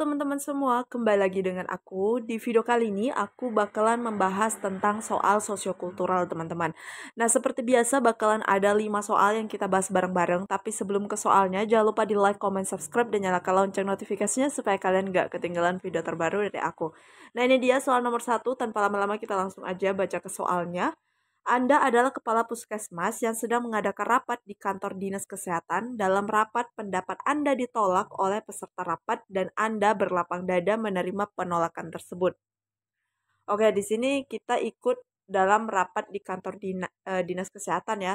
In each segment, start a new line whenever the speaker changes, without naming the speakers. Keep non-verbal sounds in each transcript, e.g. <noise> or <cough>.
teman-teman semua, kembali lagi dengan aku. Di video kali ini aku bakalan membahas tentang soal sosiokultural teman-teman. Nah seperti biasa bakalan ada 5 soal yang kita bahas bareng-bareng. Tapi sebelum ke soalnya jangan lupa di like, comment, subscribe, dan nyalakan lonceng notifikasinya supaya kalian gak ketinggalan video terbaru dari aku. Nah ini dia soal nomor satu tanpa lama-lama kita langsung aja baca ke soalnya. Anda adalah kepala puskesmas yang sedang mengadakan rapat di kantor dinas kesehatan. Dalam rapat, pendapat Anda ditolak oleh peserta rapat dan Anda berlapang dada menerima penolakan tersebut. Oke, di sini kita ikut dalam rapat di kantor dinas, eh, dinas kesehatan ya.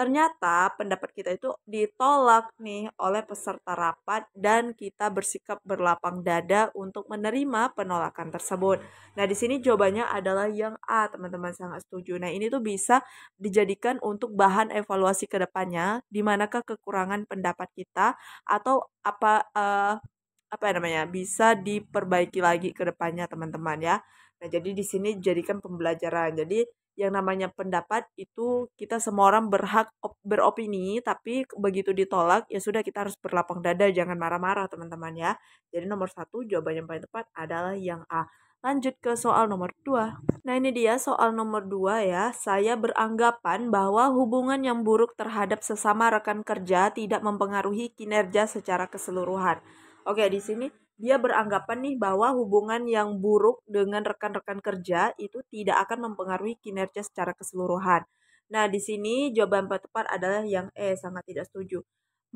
Ternyata pendapat kita itu ditolak nih oleh peserta rapat dan kita bersikap berlapang dada untuk menerima penolakan tersebut. Nah, di sini jawabannya adalah yang A, teman-teman sangat setuju. Nah, ini tuh bisa dijadikan untuk bahan evaluasi ke depannya di manakah kekurangan pendapat kita atau apa uh, apa ya namanya bisa diperbaiki lagi ke depannya teman-teman ya. Nah, jadi di sini jadikan pembelajaran. Jadi yang namanya pendapat itu kita semua orang berhak op beropini, tapi begitu ditolak ya sudah kita harus berlapang dada, jangan marah-marah teman-teman ya. Jadi nomor satu jawaban yang paling tepat adalah yang A. Lanjut ke soal nomor dua Nah ini dia soal nomor dua ya. Saya beranggapan bahwa hubungan yang buruk terhadap sesama rekan kerja tidak mempengaruhi kinerja secara keseluruhan. Oke, di sini dia beranggapan nih bahwa hubungan yang buruk dengan rekan-rekan kerja itu tidak akan mempengaruhi kinerja secara keseluruhan. Nah, di sini jawaban tepat adalah yang E, sangat tidak setuju.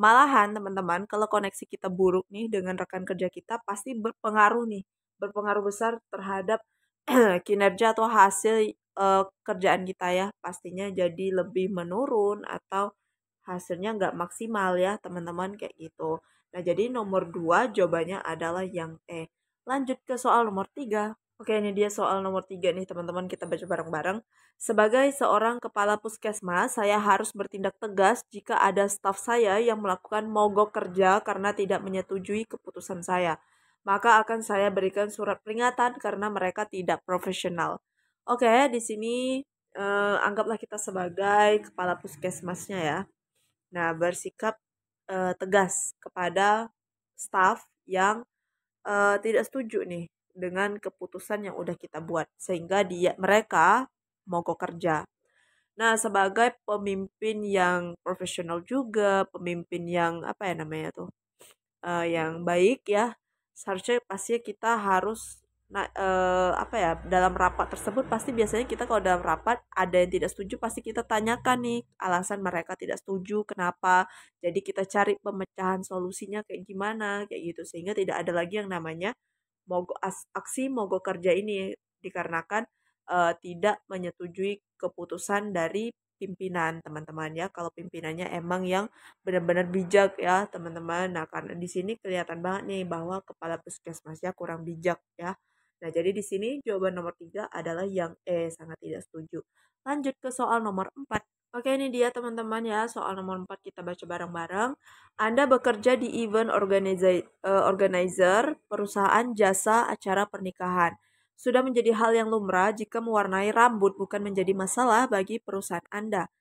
Malahan teman-teman, kalau koneksi kita buruk nih dengan rekan kerja kita pasti berpengaruh nih, berpengaruh besar terhadap <clears throat> kinerja atau hasil uh, kerjaan kita ya. Pastinya jadi lebih menurun atau hasilnya nggak maksimal ya teman-teman kayak gitu. Nah jadi nomor 2 jawabannya adalah yang E. Lanjut ke soal nomor 3. Oke ini dia soal nomor 3 nih teman-teman kita baca bareng-bareng. Sebagai seorang kepala puskesmas, saya harus bertindak tegas jika ada staf saya yang melakukan mogok kerja karena tidak menyetujui keputusan saya. Maka akan saya berikan surat peringatan karena mereka tidak profesional. Oke, di sini eh, anggaplah kita sebagai kepala puskesmasnya ya. Nah, bersikap uh, tegas kepada staff yang uh, tidak setuju nih dengan keputusan yang udah kita buat sehingga dia mereka mogok kerja. Nah, sebagai pemimpin yang profesional juga, pemimpin yang apa ya namanya tuh? Uh, yang baik ya, seharusnya pasti kita harus nah eh, apa ya dalam rapat tersebut pasti biasanya kita kalau dalam rapat ada yang tidak setuju pasti kita tanyakan nih alasan mereka tidak setuju kenapa jadi kita cari pemecahan solusinya kayak gimana kayak gitu sehingga tidak ada lagi yang namanya mogok aksi mogok kerja ini dikarenakan eh, tidak menyetujui keputusan dari pimpinan teman-teman ya kalau pimpinannya emang yang benar-benar bijak ya teman-teman nah karena di sini kelihatan banget nih bahwa kepala puskesmasnya kurang bijak ya Nah, jadi di sini jawaban nomor 3 adalah yang E, sangat tidak setuju. Lanjut ke soal nomor 4. Oke, ini dia teman-teman ya, soal nomor 4 kita baca bareng-bareng. Anda bekerja di event organizer, e, organizer perusahaan jasa acara pernikahan. Sudah menjadi hal yang lumrah jika mewarnai rambut bukan menjadi masalah bagi perusahaan Anda.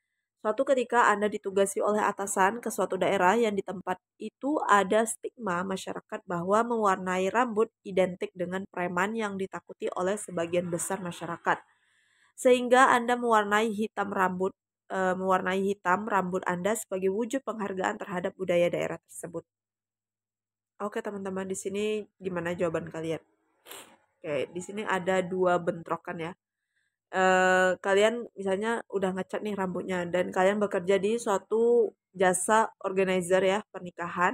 Suatu ketika Anda ditugasi oleh atasan ke suatu daerah yang di tempat itu ada stigma masyarakat bahwa mewarnai rambut identik dengan preman yang ditakuti oleh sebagian besar masyarakat. Sehingga Anda mewarnai hitam rambut e, mewarnai hitam rambut Anda sebagai wujud penghargaan terhadap budaya daerah tersebut. Oke, teman-teman, di sini gimana jawaban kalian? Oke, di sini ada dua bentrokan ya. Eh, kalian misalnya udah ngecat nih rambutnya dan kalian bekerja di suatu jasa organizer ya pernikahan.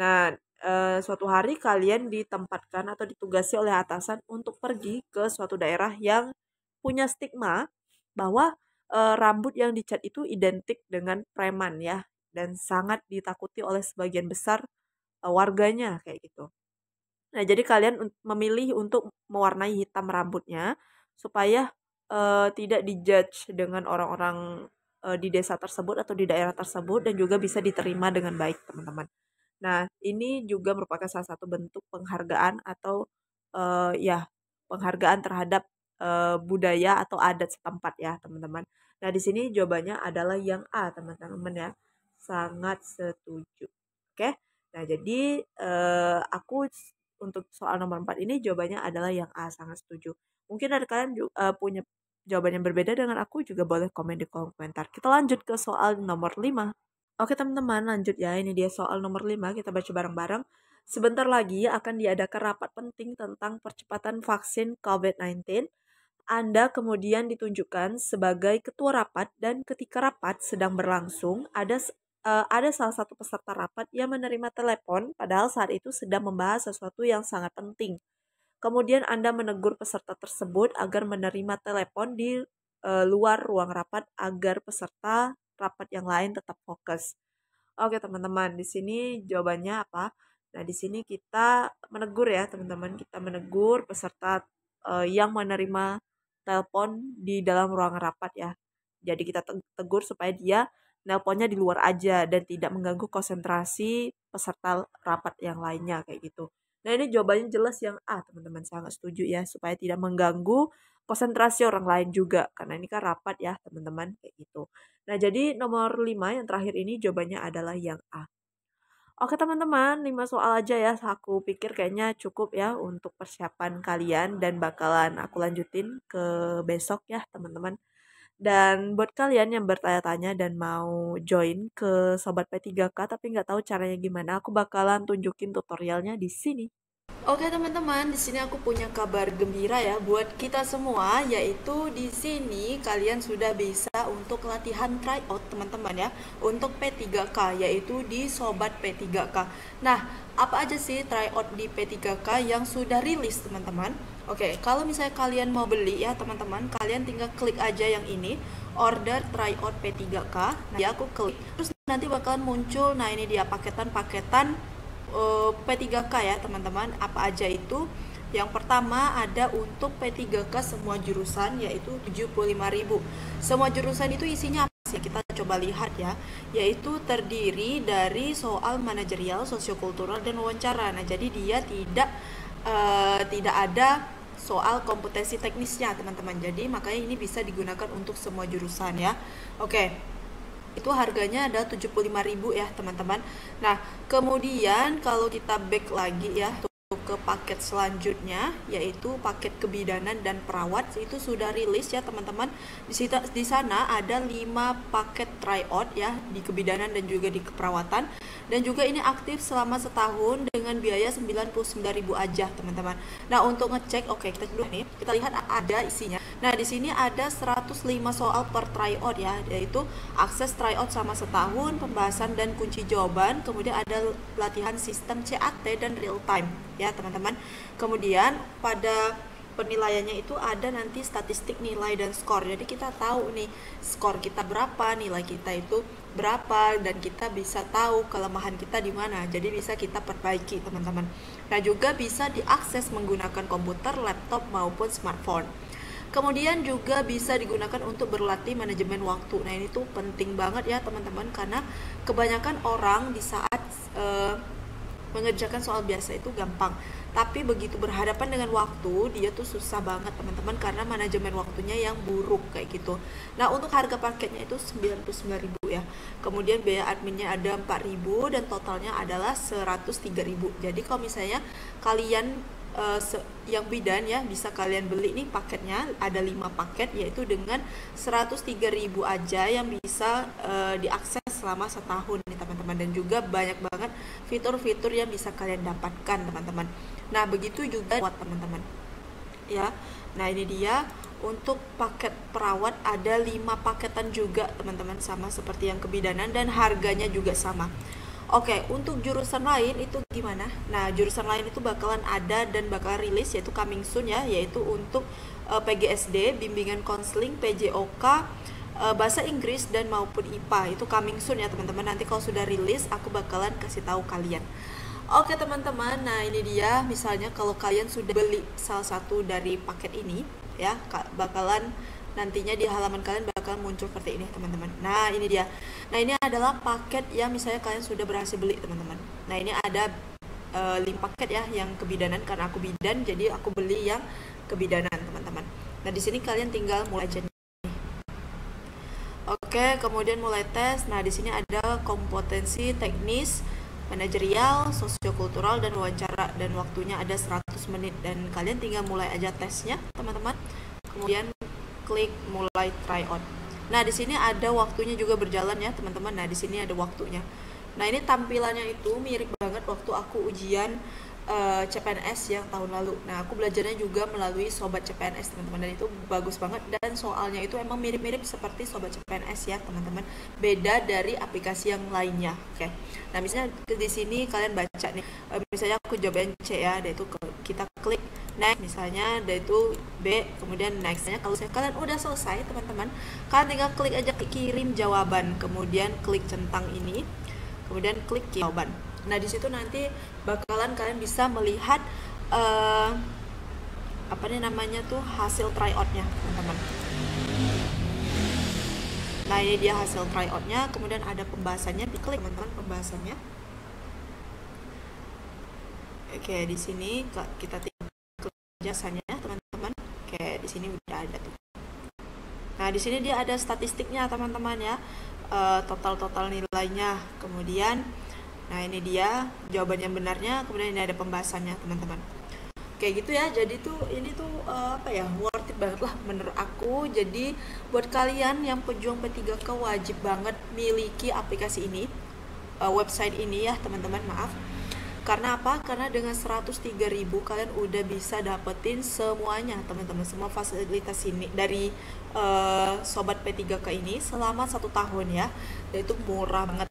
Nah, e, suatu hari kalian ditempatkan atau ditugasi oleh atasan untuk pergi ke suatu daerah yang punya stigma bahwa e, rambut yang dicat itu identik dengan preman ya dan sangat ditakuti oleh sebagian besar e, warganya kayak gitu. Nah, jadi kalian memilih untuk mewarnai hitam rambutnya supaya uh, tidak dijudge dengan orang-orang uh, di desa tersebut atau di daerah tersebut dan juga bisa diterima dengan baik teman-teman. Nah ini juga merupakan salah satu bentuk penghargaan atau uh, ya penghargaan terhadap uh, budaya atau adat setempat ya teman-teman. Nah di sini jawabannya adalah yang A teman-teman ya sangat setuju. Oke, nah jadi uh, aku untuk soal nomor 4 ini jawabannya adalah yang A sangat setuju. Mungkin dari kalian juga, eh, punya jawaban yang berbeda dengan aku juga boleh komen di kolom komentar. Kita lanjut ke soal nomor 5. Oke teman-teman lanjut ya ini dia soal nomor 5 kita baca bareng-bareng. Sebentar lagi akan diadakan rapat penting tentang percepatan vaksin COVID-19. Anda kemudian ditunjukkan sebagai ketua rapat dan ketika rapat sedang berlangsung ada uh, ada salah satu peserta rapat yang menerima telepon padahal saat itu sedang membahas sesuatu yang sangat penting. Kemudian Anda menegur peserta tersebut agar menerima telepon di uh, luar ruang rapat agar peserta rapat yang lain tetap fokus. Oke, teman-teman, di sini jawabannya apa? Nah, di sini kita menegur ya, teman-teman. Kita menegur peserta uh, yang menerima telepon di dalam ruang rapat ya. Jadi kita tegur supaya dia nelponnya di luar aja dan tidak mengganggu konsentrasi peserta rapat yang lainnya kayak gitu. Nah ini jawabannya jelas yang A teman-teman sangat setuju ya supaya tidak mengganggu konsentrasi orang lain juga karena ini kan rapat ya teman-teman kayak gitu. Nah jadi nomor 5 yang terakhir ini jawabannya adalah yang A. Oke teman-teman, 5 soal aja ya. Aku pikir kayaknya cukup ya untuk persiapan kalian dan bakalan aku lanjutin ke besok ya teman-teman. Dan buat kalian yang bertanya-tanya dan mau join ke Sobat P3K tapi nggak tahu caranya gimana, aku bakalan tunjukin tutorialnya di sini. Oke teman-teman, di sini aku punya kabar gembira ya buat kita semua, yaitu di sini kalian sudah bisa untuk latihan tryout teman-teman ya untuk P3K yaitu di Sobat P3K. Nah, apa aja sih tryout di P3K yang sudah rilis teman-teman? Oke, okay, kalau misalnya kalian mau beli ya teman-teman, kalian tinggal klik aja yang ini, order tryout P3K. Nah, ya aku klik. Terus nanti bakalan muncul, nah ini dia paketan-paketan uh, eh, P3K ya teman-teman, apa aja itu. Yang pertama ada untuk P3K semua jurusan yaitu 75.000. Semua jurusan itu isinya apa sih? Kita coba lihat ya, yaitu terdiri dari soal manajerial, sosiokultural dan wawancara. Nah, jadi dia tidak uh, tidak ada soal kompetensi teknisnya teman-teman jadi makanya ini bisa digunakan untuk semua jurusan ya oke okay. itu harganya ada 75.000 ya teman-teman nah kemudian kalau kita back lagi ya paket selanjutnya yaitu paket kebidanan dan perawat itu sudah rilis ya teman-teman. Di situ di sana ada 5 paket tryout ya di kebidanan dan juga di keperawatan dan juga ini aktif selama setahun dengan biaya 99.000 aja teman-teman. Nah, untuk ngecek oke okay, kita dulu nih. Kita lihat ada isinya. Nah, di sini ada 105 soal per tryout ya, yaitu akses tryout sama setahun, pembahasan dan kunci jawaban, kemudian ada pelatihan sistem CAT dan real time ya, teman-teman. Kemudian pada penilaiannya itu ada nanti statistik nilai dan skor. Jadi kita tahu nih skor kita berapa, nilai kita itu berapa dan kita bisa tahu kelemahan kita di mana. Jadi bisa kita perbaiki, teman-teman. Nah, juga bisa diakses menggunakan komputer, laptop maupun smartphone. Kemudian juga bisa digunakan untuk berlatih manajemen waktu. Nah, ini tuh penting banget ya, teman-teman, karena kebanyakan orang di saat uh, mengerjakan soal biasa itu gampang. Tapi begitu berhadapan dengan waktu, dia tuh susah banget, teman-teman, karena manajemen waktunya yang buruk kayak gitu. Nah, untuk harga paketnya itu 99.000 ya. Kemudian biaya adminnya ada 4.000 dan totalnya adalah 103.000. Jadi kalau misalnya kalian uh, yang bidan ya bisa kalian beli nih paketnya ada lima paket yaitu dengan 103.000 aja yang bisa uh, diakses selama setahun nih teman-teman dan juga banyak banget fitur-fitur yang bisa kalian dapatkan teman-teman. Nah, begitu juga buat teman-teman. Ya. Nah, ini dia untuk paket perawat ada lima paketan juga teman-teman sama seperti yang kebidanan dan harganya juga sama. Oke, okay, untuk jurusan lain itu gimana? Nah, jurusan lain itu bakalan ada dan bakal rilis yaitu coming soon ya, yaitu untuk uh, eh, PGSD, bimbingan konseling, PJOK, uh, eh, bahasa Inggris dan maupun IPA. Itu coming soon ya, teman-teman. Nanti kalau sudah rilis aku bakalan kasih tahu kalian. Oke, okay, teman-teman. Nah, ini dia misalnya kalau kalian sudah beli salah satu dari paket ini ya, bakalan nantinya di halaman kalian bakal muncul seperti ini teman-teman nah ini dia nah ini adalah paket yang misalnya kalian sudah berhasil beli teman-teman nah ini ada uh, eh, link paket ya yang kebidanan karena aku bidan jadi aku beli yang kebidanan teman-teman nah di sini kalian tinggal mulai aja Oke, kemudian mulai tes. Nah, di sini ada kompetensi teknis, manajerial, sosiokultural, dan wawancara. Dan waktunya ada 100 menit. Dan kalian tinggal mulai aja tesnya, teman-teman. Kemudian klik mulai try on. Nah, di sini ada waktunya juga berjalan ya, teman-teman. Nah, di sini ada waktunya. Nah, ini tampilannya itu mirip banget waktu aku ujian uh, eh, CPNS yang tahun lalu. Nah, aku belajarnya juga melalui sobat CPNS teman-teman dan itu bagus banget dan soalnya itu emang mirip-mirip seperti sobat CPNS ya teman-teman. Beda dari aplikasi yang lainnya. Oke. Okay. Nah, misalnya di sini kalian baca nih. Uh, misalnya aku jawaban C ya, itu kita klik next misalnya dari itu B kemudian nextnya kalau saya kalian udah selesai teman-teman kalian tinggal klik aja kirim jawaban kemudian klik centang ini kemudian klik jawaban Nah, di situ nanti bakalan kalian bisa melihat uh, apa nih namanya tuh hasil tryoutnya, teman-teman. Nah, ini dia hasil tryoutnya. Kemudian ada pembahasannya, di klik teman-teman pembahasannya. Oke, di sini kita tinggal jasanya teman-teman. Oke, di sini udah ada tuh. Nah, di sini dia ada statistiknya, teman-teman ya. Eh, total -total nilainya. Kemudian Nah, ini dia jawaban yang benarnya. Kemudian ini ada pembahasannya, teman-teman. Kayak gitu ya. Jadi tuh ini tuh uh, apa ya? worth it banget lah menurut aku. Jadi buat kalian yang pejuang P3K wajib banget miliki aplikasi ini. Uh, website ini ya, teman-teman, maaf. Karena apa? Karena dengan 103.000 kalian udah bisa dapetin semuanya, teman-teman. Semua fasilitas ini dari uh, sobat P3K ini selama satu tahun ya. Itu murah banget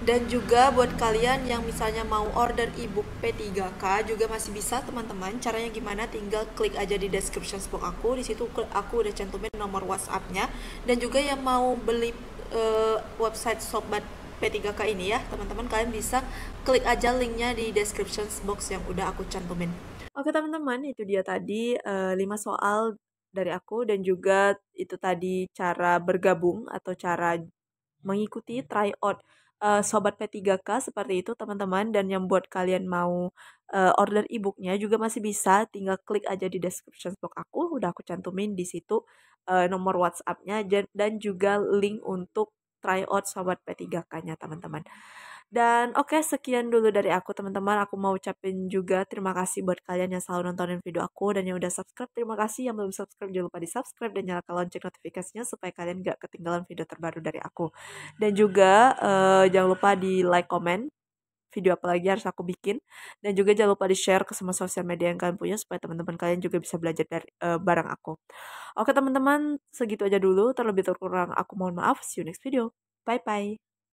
dan juga buat kalian yang misalnya mau order ebook P3K juga masih bisa teman-teman caranya gimana tinggal klik aja di description box aku di situ aku udah cantumin nomor WhatsAppnya dan juga yang mau beli uh, website sobat P3K ini ya teman-teman kalian bisa klik aja linknya di description box yang udah aku cantumin oke teman-teman itu dia tadi uh, eh, 5 soal dari aku dan juga itu tadi cara bergabung atau cara mengikuti tryout uh, sobat P3K seperti itu teman-teman dan yang buat kalian mau uh, order ebooknya juga masih bisa tinggal klik aja di description box aku udah aku cantumin di situ uh, nomor WhatsAppnya dan juga link untuk tryout sobat P3K-nya teman-teman. Dan oke okay, sekian dulu dari aku teman-teman. Aku mau ucapin juga terima kasih buat kalian yang selalu nontonin video aku dan yang udah subscribe. Terima kasih yang belum subscribe jangan lupa di subscribe dan nyalakan lonceng notifikasinya supaya kalian gak ketinggalan video terbaru dari aku. Dan juga uh, jangan lupa di like, comment video apa lagi harus aku bikin dan juga jangan lupa di share ke semua sosial media yang kalian punya supaya teman-teman kalian juga bisa belajar dari uh, eh, barang aku. Oke teman-teman segitu aja dulu terlebih terkurang aku mohon maaf see you next video bye bye.